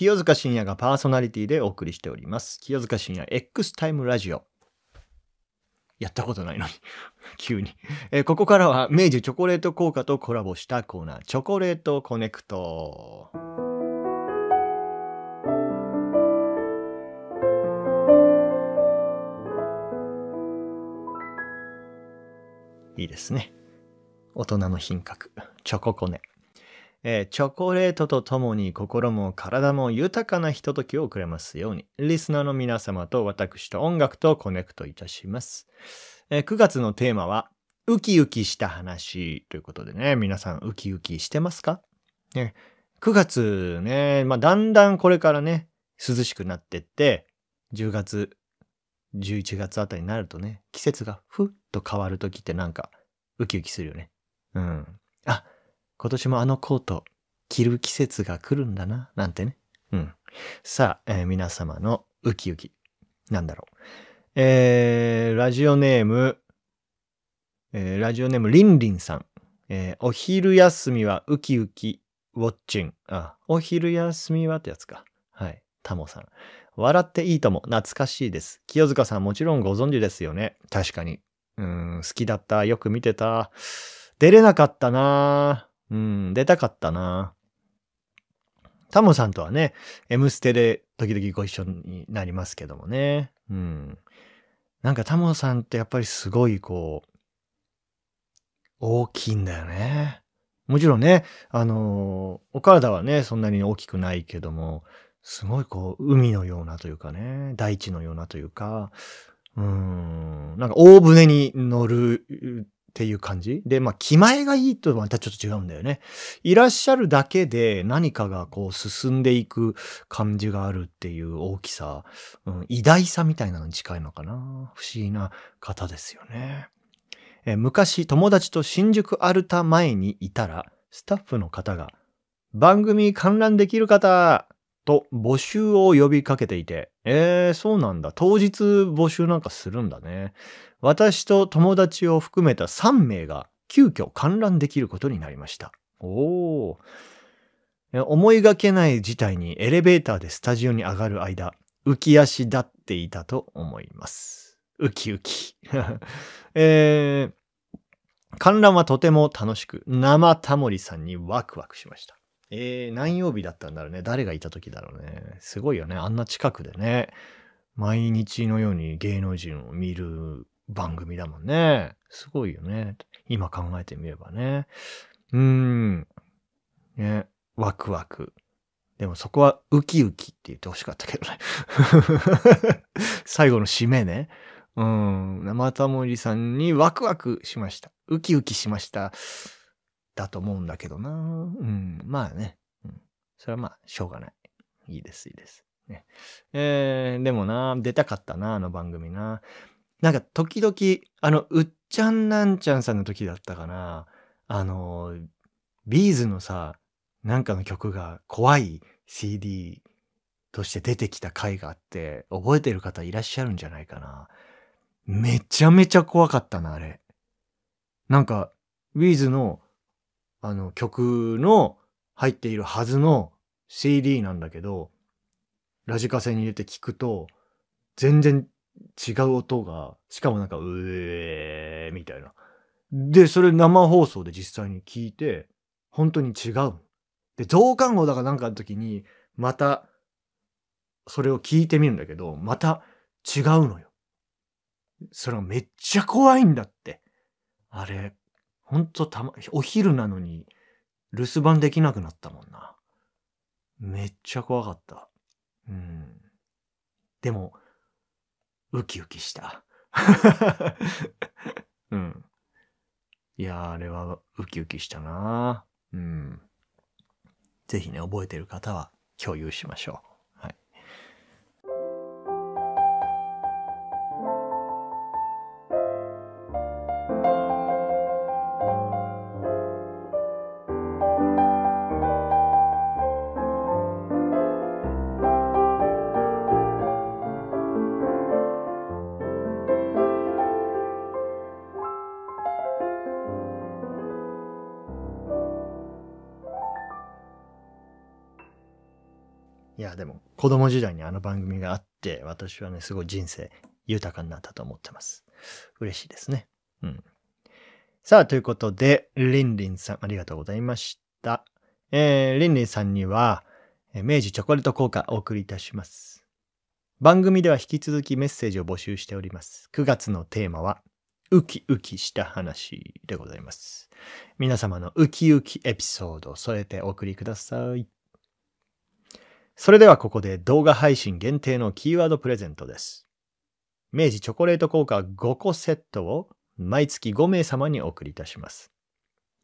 清塚信也がパーソナリティでお送りしております。清塚信也 X タイムラジオ。やったことないのに 急にえー、ここからは明治チョコレート効果とコラボしたコーナー、チョコレートコネクト。いいですね。大人の品格、チョココネ。えー、チョコレートとともに心も体も豊かなひとときをくれますように、リスナーの皆様と私と音楽とコネクトいたします。えー、9月のテーマは、ウキウキした話ということでね、皆さんウキウキしてますか、ね、?9 月ね、まあ、だんだんこれからね、涼しくなってって、10月、11月あたりになるとね、季節がふっと変わるときってなんか、ウキウキするよね。うん。あ、今年もあのコート着る季節が来るんだな、なんてね。うん。さあ、えー、皆様のウキウキ。なんだろう。えー、ラジオネーム、えー、ラジオネームりんりんさん。えー、お昼休みはウキウキウォッチン。あ、お昼休みはってやつか。はい。タモさん。笑っていいとも懐かしいです。清塚さんもちろんご存知ですよね。確かに。うん、好きだった。よく見てた。出れなかったなうん、出たかったな。タモさんとはね、M ステで時々ご一緒になりますけどもね。うん。なんかタモさんってやっぱりすごいこう、大きいんだよね。もちろんね、あのー、お体はね、そんなに大きくないけども、すごいこう、海のようなというかね、大地のようなというか、うーん、なんか大船に乗るっていう感じで、まあ、気前がいいとまたちょっと違うんだよね。いらっしゃるだけで何かがこう進んでいく感じがあるっていう大きさ、うん、偉大さみたいなのに近いのかな。不思議な方ですよね。え昔友達と新宿アルタ前にいたら、スタッフの方が、番組観覧できる方と募集を呼びかけていて、えー、そうなんだ。当日募集なんかするんだね。私と友達を含めた3名が急遽観覧できることになりました。おお。思いがけない事態にエレベーターでスタジオに上がる間、浮き足立っていたと思います。ウキウキ。えー、観覧はとても楽しく、生タモリさんにワクワクしました。えー、何曜日だったんだろうね。誰がいた時だろうね。すごいよね。あんな近くでね。毎日のように芸能人を見る番組だもんね。すごいよね。今考えてみればね。うーん。ね。ワクワク。でもそこはウキウキって言ってほしかったけどね 最後の締めね。うん。生田森さんにワクワクしました。ウキウキしました。だと思うんだけどな。うん。まあね。うん、それはまあ、しょうがない。いいです、いいです。ね。えー、でもな、出たかったな、あの番組な。なんか時々、あの、うっちゃんなんちゃんさんの時だったかな。あの、ビーズのさ、なんかの曲が怖い CD として出てきた回があって、覚えてる方いらっしゃるんじゃないかな。めちゃめちゃ怖かったな、あれ。なんか、ウィーズの、あの、曲の入っているはずの CD なんだけど、ラジカセに入れて聞くと、全然違う音が、しかもなんか、うえーみたいな。で、それ生放送で実際に聞いて、本当に違う。で、増刊号だかなんかの時に、また、それを聞いてみるんだけど、また違うのよ。それはめっちゃ怖いんだって。あれ、ほんとたま、お昼なのに留守番できなくなったもんな。めっちゃ怖かった。うん。でも、ウキウキした。うん。いやあれはウキウキしたなうん。ぜひね、覚えてる方は共有しましょう。や、でも、子供時代にあの番組があって、私はね、すごい人生豊かになったと思ってます。嬉しいですね。うん。さあ、ということで、りんりんさん、ありがとうございました。えー、りんりんさんには、明治チョコレート効果お送りいたします。番組では引き続きメッセージを募集しております。9月のテーマは、ウキウキした話でございます。皆様のウキウキエピソードを添えてお送りください。それではここで動画配信限定のキーワードプレゼントです。明治チョコレート効果5個セットを毎月5名様にお送りいたします。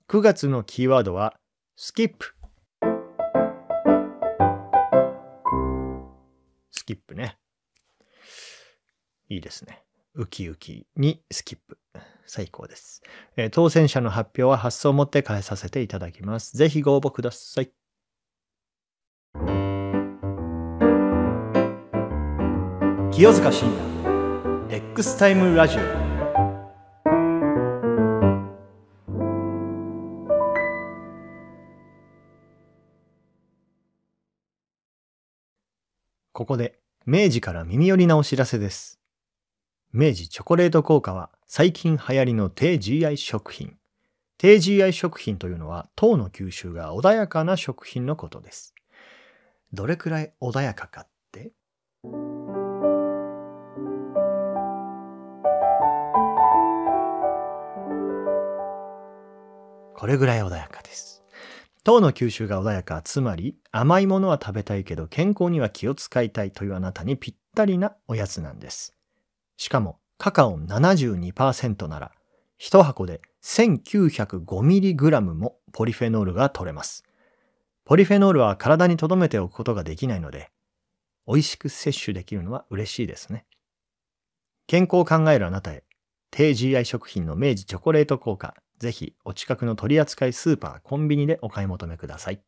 9月のキーワードはスキップ。スキップね。いいですね。ウキウキにスキップ。最高です。え当選者の発表は発送をもって返させていただきます。ぜひご応募ください。清塚信也 X タイムラジオここで明治から耳寄りなお知らせです明治チョコレート効果は最近流行りの低 GI 食品低 GI 食品というのは糖の吸収が穏やかな食品のことですどれくらい穏やかかってこれぐらい穏やかです。糖の吸収が穏やか、つまり甘いものは食べたいけど健康には気を使いたいというあなたにぴったりなおやつなんです。しかも、カカオ72%なら、1箱で 1905mg もポリフェノールが取れます。ポリフェノールは体に留めておくことができないので、美味しく摂取できるのは嬉しいですね。健康を考えるあなたへ、低 GI 食品の明治チョコレート効果ぜひお近くの取扱いスーパー、コンビニでお買い求めください。